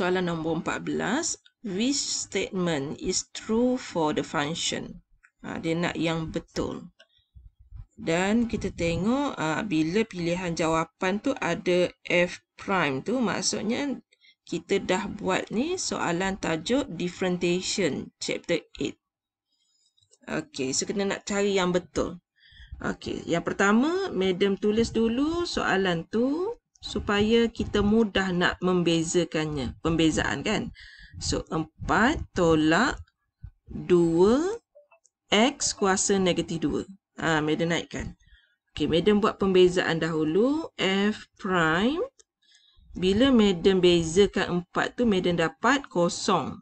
soalan nombor 14 which statement is true for the function ha, dia nak yang betul dan kita tengok ha, bila pilihan jawapan tu ada f prime tu maksudnya kita dah buat ni soalan tajuk differentiation chapter 8 okey so kena nak cari yang betul okey yang pertama madam tulis dulu soalan tu supaya kita mudah nak membezakannya. Pembezaan kan? So, 4 tolak 2 X kuasa negatif 2. Ah, ha, Madam naikkan. okay Madam buat pembezaan dahulu. F prime. Bila Madam bezakan 4 tu, Madam dapat kosong.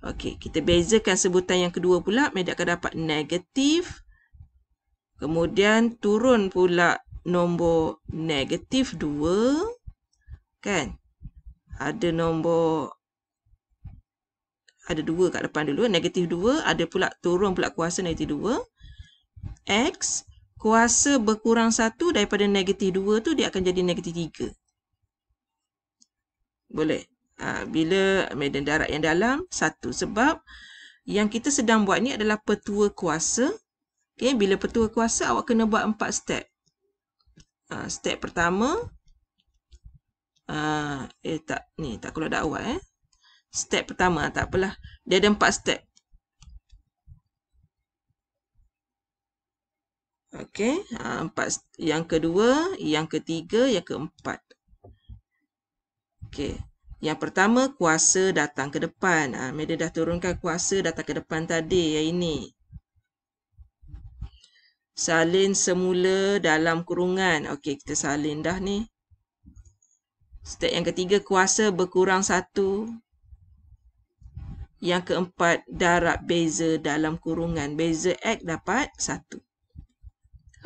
Okey, kita bezakan sebutan yang kedua pula. Madam akan dapat negatif. Kemudian turun pula nombor negatif 2 kan ada nombor ada 2 kat depan dulu negatif 2 ada pula turun pula kuasa negatif 2 x kuasa berkurang 1 daripada negatif 2 tu dia akan jadi negatif 3 boleh ha, bila medan darat yang dalam 1 sebab yang kita sedang buat ni adalah petua kuasa okay, bila petua kuasa awak kena buat 4 step uh, step pertama uh, eh tak ni tak keluar dah awal eh step pertama tak apalah dia ada empat step okey uh, empat yang kedua yang ketiga yang keempat okey yang pertama kuasa datang ke depan ah uh, media dah turunkan kuasa datang ke depan tadi yang ini salin semula dalam kurungan. Okey, kita salin dah ni. Step yang ketiga, kuasa berkurang satu. Yang keempat, darab beza dalam kurungan. Beza X dapat satu.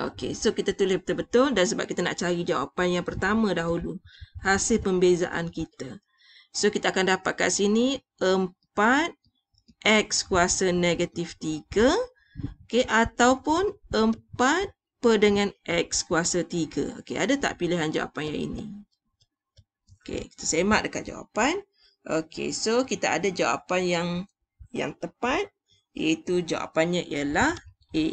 Okey, so kita tulis betul-betul dan sebab kita nak cari jawapan yang pertama dahulu. Hasil pembezaan kita. So, kita akan dapat kat sini 4X kuasa negatif 3 Okey, ataupun 4 per dengan X kuasa 3. Okey, ada tak pilihan jawapan yang ini? Okey, kita semak dekat jawapan. Okey, so kita ada jawapan yang yang tepat. Iaitu jawapannya ialah A.